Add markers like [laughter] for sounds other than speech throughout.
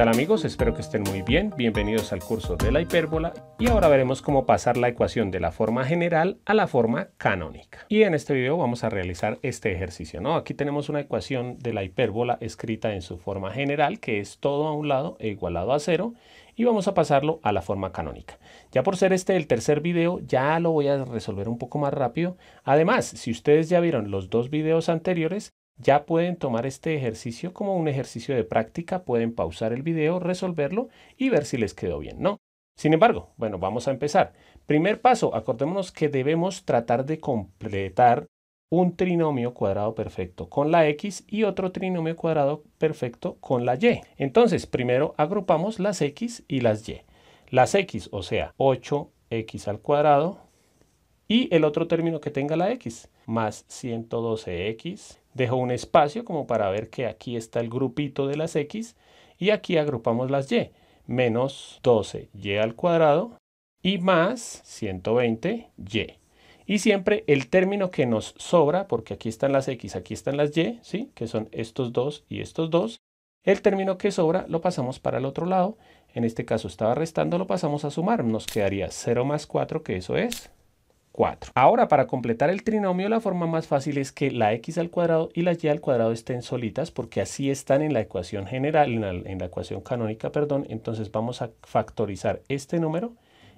tal amigos? Espero que estén muy bien. Bienvenidos al curso de la hipérbola y ahora veremos cómo pasar la ecuación de la forma general a la forma canónica. Y en este video vamos a realizar este ejercicio, ¿no? Aquí tenemos una ecuación de la hipérbola escrita en su forma general que es todo a un lado e igualado a cero y vamos a pasarlo a la forma canónica. Ya por ser este el tercer video, ya lo voy a resolver un poco más rápido. Además, si ustedes ya vieron los dos videos anteriores, ya pueden tomar este ejercicio como un ejercicio de práctica, pueden pausar el video, resolverlo y ver si les quedó bien, ¿no? Sin embargo, bueno, vamos a empezar. Primer paso, acordémonos que debemos tratar de completar un trinomio cuadrado perfecto con la x y otro trinomio cuadrado perfecto con la y. Entonces, primero agrupamos las x y las y. Las x, o sea, 8x al cuadrado y el otro término que tenga la x, más 112x Dejo un espacio como para ver que aquí está el grupito de las X y aquí agrupamos las Y. Menos 12Y al cuadrado y más 120Y. Y siempre el término que nos sobra, porque aquí están las X, aquí están las Y, ¿sí? que son estos dos y estos dos, el término que sobra lo pasamos para el otro lado. En este caso estaba restando, lo pasamos a sumar. Nos quedaría 0 más 4, que eso es Ahora, para completar el trinomio, la forma más fácil es que la x al cuadrado y la y al cuadrado estén solitas, porque así están en la ecuación general, en la, ecuación canónica, perdón. Entonces vamos a factorizar este número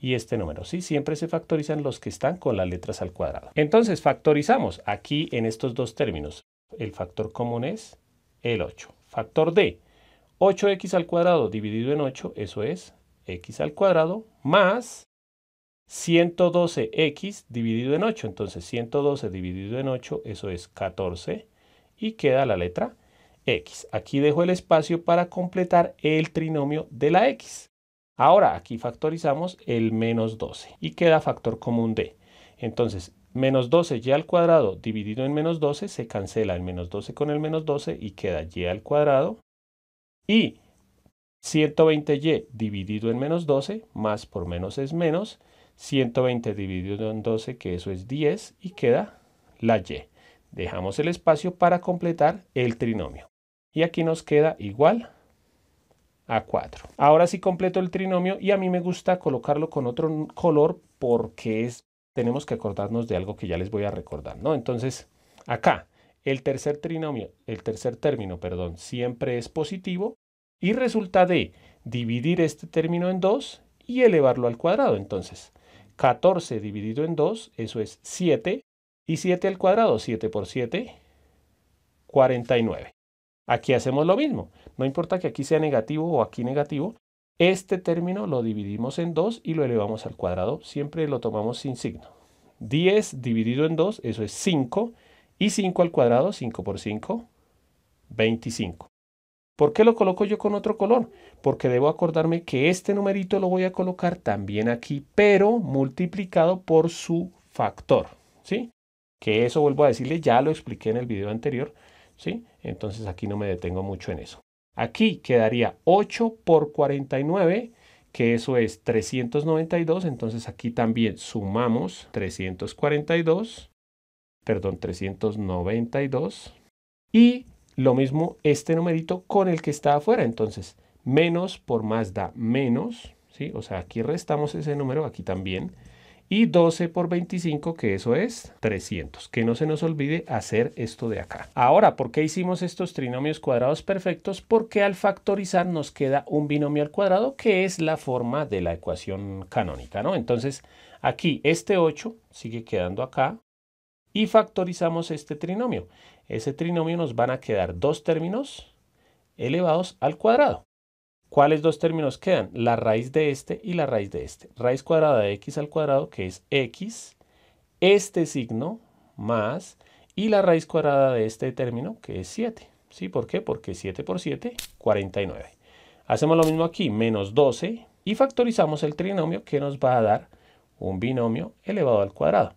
y este número. ¿sí? Siempre se factorizan los que están con las letras al cuadrado. Entonces, factorizamos aquí en estos dos términos. El factor común es el 8. Factor de 8x al cuadrado dividido en 8, eso es x al cuadrado, más 112x dividido en 8. Entonces 112 dividido en 8, eso es 14. Y queda la letra x. Aquí dejo el espacio para completar el trinomio de la x. Ahora aquí factorizamos el menos 12 y queda factor común d. Entonces menos 12 y al cuadrado dividido en menos 12 se cancela el menos 12 con el menos 12 y queda y al cuadrado. Y 120y dividido en menos 12 más por menos es menos 120 dividido en 12, que eso es 10, y queda la y. Dejamos el espacio para completar el trinomio. Y aquí nos queda igual a 4. Ahora sí completo el trinomio y a mí me gusta colocarlo con otro color porque es, tenemos que acordarnos de algo que ya les voy a recordar, ¿no? Entonces, acá, el tercer trinomio, el tercer término, perdón, siempre es positivo y resulta de dividir este término en 2 y elevarlo al cuadrado. Entonces, 14 dividido en 2, eso es 7. Y 7 al cuadrado, 7 por 7, 49. Aquí hacemos lo mismo. No importa que aquí sea negativo o aquí negativo. Este término lo dividimos en 2 y lo elevamos al cuadrado. Siempre lo tomamos sin signo. 10 dividido en 2, eso es 5. Y 5 al cuadrado, 5 por 5, 25. ¿Por qué lo coloco yo con otro color? Porque debo acordarme que este numerito lo voy a colocar también aquí, pero multiplicado por su factor, ¿sí? Que eso vuelvo a decirle, ya lo expliqué en el video anterior, ¿sí? Entonces aquí no me detengo mucho en eso. Aquí quedaría 8 por 49, que eso es 392, entonces aquí también sumamos 342, perdón, 392 y lo mismo este numerito con el que está afuera. Entonces, menos por más da menos, ¿sí? O sea, aquí restamos ese número, aquí también. Y 12 por 25, que eso es 300. Que no se nos olvide hacer esto de acá. Ahora, ¿por qué hicimos estos trinomios cuadrados perfectos? Porque al factorizar nos queda un binomio al cuadrado, que es la forma de la ecuación canónica, ¿no? Entonces, aquí este 8 sigue quedando acá y factorizamos este trinomio ese trinomio nos van a quedar dos términos elevados al cuadrado. ¿Cuáles dos términos quedan? La raíz de este y la raíz de este. Raíz cuadrada de x al cuadrado, que es x, este signo más, y la raíz cuadrada de este término, que es 7. ¿Sí? ¿Por qué? Porque 7 por 7, 49. Hacemos lo mismo aquí, menos 12, y factorizamos el trinomio que nos va a dar un binomio elevado al cuadrado.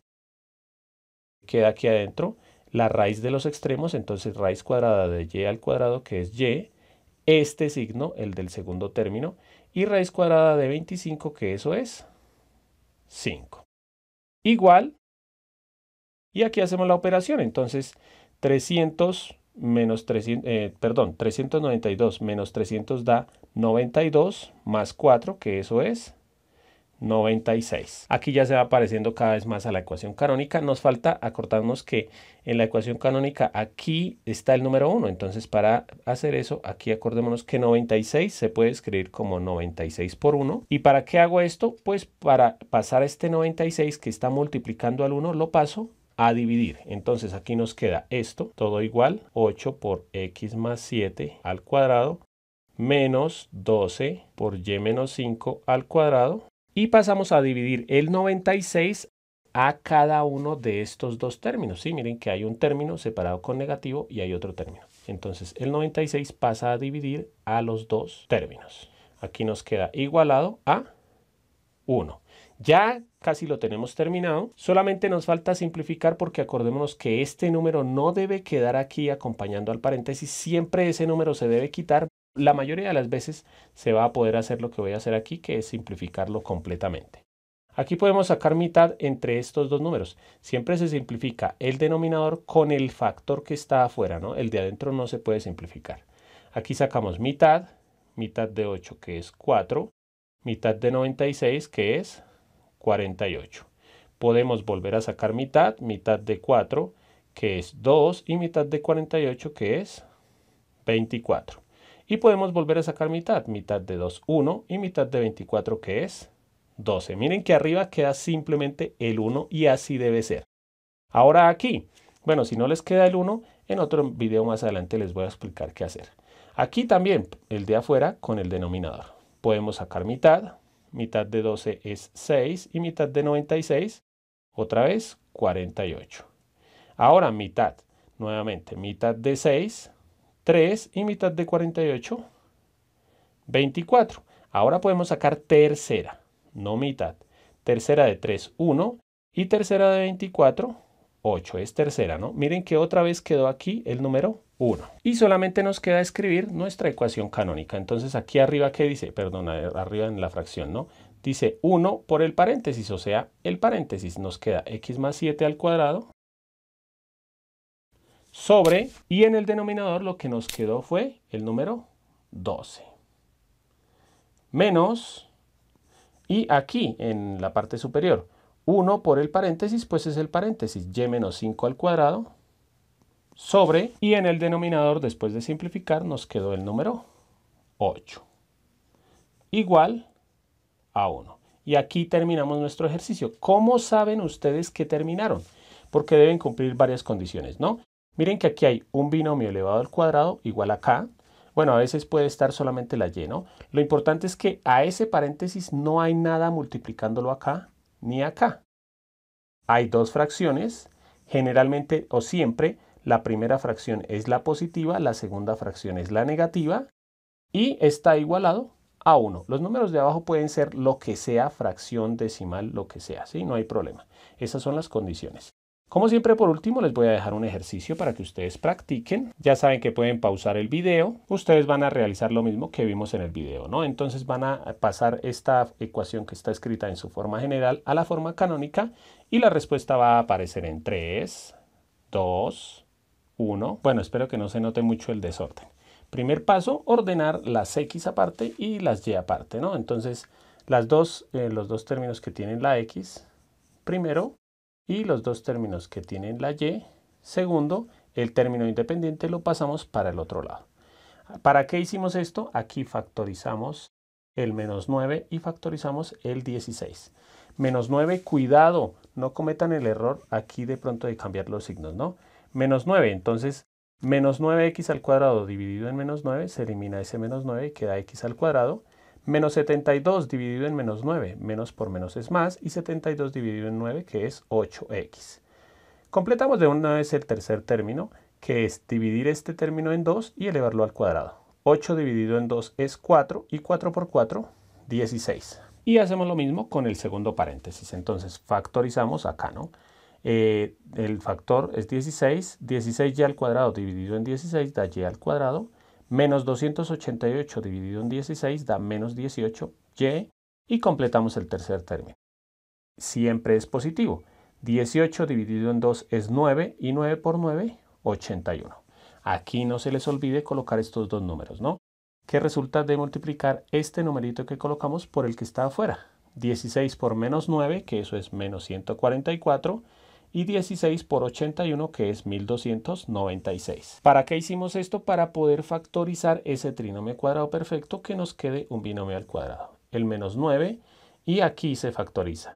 Queda aquí adentro la raíz de los extremos, entonces raíz cuadrada de y al cuadrado, que es y, este signo, el del segundo término, y raíz cuadrada de 25, que eso es 5. Igual, y aquí hacemos la operación, entonces 300 menos 300, eh, perdón, 392 menos 300 da 92 más 4, que eso es 96. Aquí ya se va apareciendo cada vez más a la ecuación canónica. Nos falta acordarnos que en la ecuación canónica aquí está el número 1. Entonces para hacer eso aquí acordémonos que 96 se puede escribir como 96 por 1. ¿Y para qué hago esto? Pues para pasar este 96 que está multiplicando al 1 lo paso a dividir. Entonces aquí nos queda esto, todo igual, 8 por x más 7 al cuadrado menos 12 por y menos 5 al cuadrado y pasamos a dividir el 96 a cada uno de estos dos términos. Sí, miren que hay un término separado con negativo y hay otro término. Entonces el 96 pasa a dividir a los dos términos. Aquí nos queda igualado a 1. Ya casi lo tenemos terminado. Solamente nos falta simplificar porque acordémonos que este número no debe quedar aquí acompañando al paréntesis. Siempre ese número se debe quitar la mayoría de las veces se va a poder hacer lo que voy a hacer aquí, que es simplificarlo completamente. Aquí podemos sacar mitad entre estos dos números. Siempre se simplifica el denominador con el factor que está afuera, ¿no? El de adentro no se puede simplificar. Aquí sacamos mitad, mitad de 8 que es 4, mitad de 96 que es 48. Podemos volver a sacar mitad, mitad de 4 que es 2 y mitad de 48 que es 24. Y podemos volver a sacar mitad, mitad de 2, 1 y mitad de 24 que es 12. Miren que arriba queda simplemente el 1 y así debe ser. Ahora aquí, bueno, si no les queda el 1, en otro video más adelante les voy a explicar qué hacer. Aquí también, el de afuera con el denominador. Podemos sacar mitad, mitad de 12 es 6 y mitad de 96, otra vez 48. Ahora mitad, nuevamente mitad de 6 3 y mitad de 48, 24. Ahora podemos sacar tercera, no mitad. Tercera de 3, 1. Y tercera de 24, 8. Es tercera, ¿no? Miren que otra vez quedó aquí el número 1. Y solamente nos queda escribir nuestra ecuación canónica. Entonces aquí arriba, ¿qué dice? Perdón, arriba en la fracción, ¿no? Dice 1 por el paréntesis, o sea, el paréntesis nos queda x más 7 al cuadrado sobre, y en el denominador lo que nos quedó fue el número 12. Menos, y aquí en la parte superior, 1 por el paréntesis, pues es el paréntesis, y menos 5 al cuadrado, sobre, y en el denominador después de simplificar nos quedó el número 8, igual a 1. Y aquí terminamos nuestro ejercicio. ¿Cómo saben ustedes que terminaron? Porque deben cumplir varias condiciones, ¿no? Miren que aquí hay un binomio elevado al cuadrado igual a k. Bueno, a veces puede estar solamente la y, ¿no? Lo importante es que a ese paréntesis no hay nada multiplicándolo acá ni acá. Hay dos fracciones, generalmente o siempre la primera fracción es la positiva, la segunda fracción es la negativa y está igualado a 1. Los números de abajo pueden ser lo que sea, fracción decimal, lo que sea, ¿sí? No hay problema. Esas son las condiciones. Como siempre, por último, les voy a dejar un ejercicio para que ustedes practiquen. Ya saben que pueden pausar el video. Ustedes van a realizar lo mismo que vimos en el video, ¿no? Entonces van a pasar esta ecuación que está escrita en su forma general a la forma canónica y la respuesta va a aparecer en 3, 2, 1. Bueno, espero que no se note mucho el desorden. Primer paso, ordenar las X aparte y las Y aparte, ¿no? Entonces, las dos, eh, los dos términos que tienen la X, primero y los dos términos que tienen la y. Segundo, el término independiente lo pasamos para el otro lado. ¿Para qué hicimos esto? Aquí factorizamos el menos 9 y factorizamos el 16. Menos 9, cuidado, no cometan el error aquí de pronto de cambiar los signos, ¿no? Menos 9, entonces menos 9x al cuadrado dividido en menos 9, se elimina ese menos 9 y queda x al cuadrado. Menos 72 dividido en menos 9, menos por menos es más, y 72 dividido en 9, que es 8x. Completamos de una vez el tercer término, que es dividir este término en 2 y elevarlo al cuadrado. 8 dividido en 2 es 4, y 4 por 4, 16. Y hacemos lo mismo con el segundo paréntesis. Entonces factorizamos acá, ¿no? Eh, el factor es 16, 16 y al cuadrado dividido en 16 da y al cuadrado, Menos 288 dividido en 16 da menos 18y y completamos el tercer término. Siempre es positivo. 18 dividido en 2 es 9 y 9 por 9, 81. Aquí no se les olvide colocar estos dos números, ¿no? Que resulta de multiplicar este numerito que colocamos por el que está afuera. 16 por menos 9, que eso es menos 144, y 16 por 81 que es 1296. ¿Para qué hicimos esto? Para poder factorizar ese trinomio cuadrado perfecto que nos quede un binomio al cuadrado. El menos 9 y aquí se factoriza.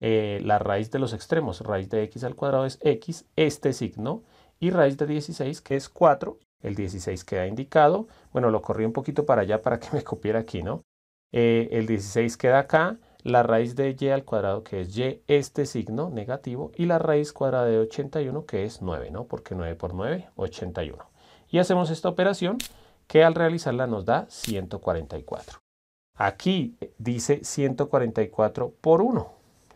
Eh, la raíz de los extremos, raíz de x al cuadrado es x, este signo, y raíz de 16 que es 4, el 16 queda indicado, bueno lo corrí un poquito para allá para que me copiera aquí, ¿no? Eh, el 16 queda acá, la raíz de y al cuadrado, que es y, este signo negativo, y la raíz cuadrada de 81, que es 9, ¿no? Porque 9 por 9, 81. Y hacemos esta operación que al realizarla nos da 144. Aquí dice 144 por 1.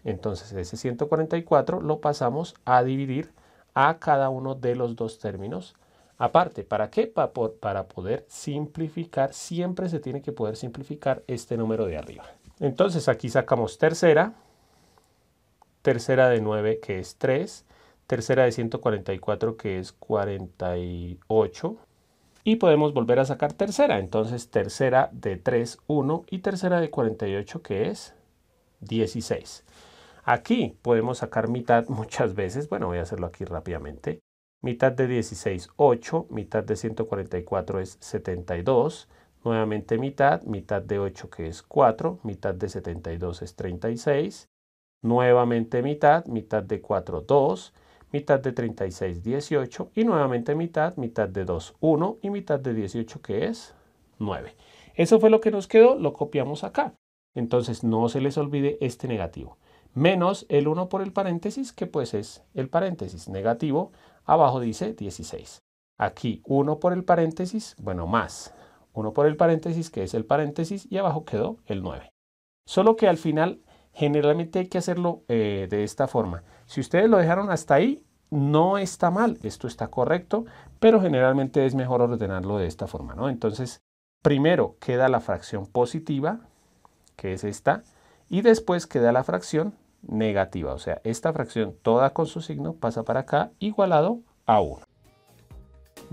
Entonces ese 144 lo pasamos a dividir a cada uno de los dos términos aparte. ¿Para qué? Para, para poder simplificar, siempre se tiene que poder simplificar este número de arriba. Entonces aquí sacamos tercera, tercera de 9 que es 3, tercera de 144 que es 48 y podemos volver a sacar tercera. Entonces tercera de 3, 1 y tercera de 48 que es 16. Aquí podemos sacar mitad [laughs] muchas veces. Bueno, voy a hacerlo aquí rápidamente. Mitad de 16, 8. Mitad de 144 es 72. Nuevamente mitad, mitad de 8 que es 4, mitad de 72 es 36. Nuevamente mitad, mitad de 4, 2, mitad de 36, 18. Y nuevamente mitad, mitad de 2, 1 y mitad de 18 que es 9. Eso fue lo que nos quedó, lo copiamos acá. Entonces no se les olvide este negativo. Menos el 1 por el paréntesis, que pues es el paréntesis negativo. Abajo dice 16. Aquí 1 por el paréntesis, bueno, más uno por el paréntesis, que es el paréntesis, y abajo quedó el 9. Solo que al final generalmente hay que hacerlo eh, de esta forma. Si ustedes lo dejaron hasta ahí, no está mal, esto está correcto, pero generalmente es mejor ordenarlo de esta forma, ¿no? Entonces, primero queda la fracción positiva, que es esta, y después queda la fracción negativa, o sea, esta fracción toda con su signo pasa para acá igualado a 1.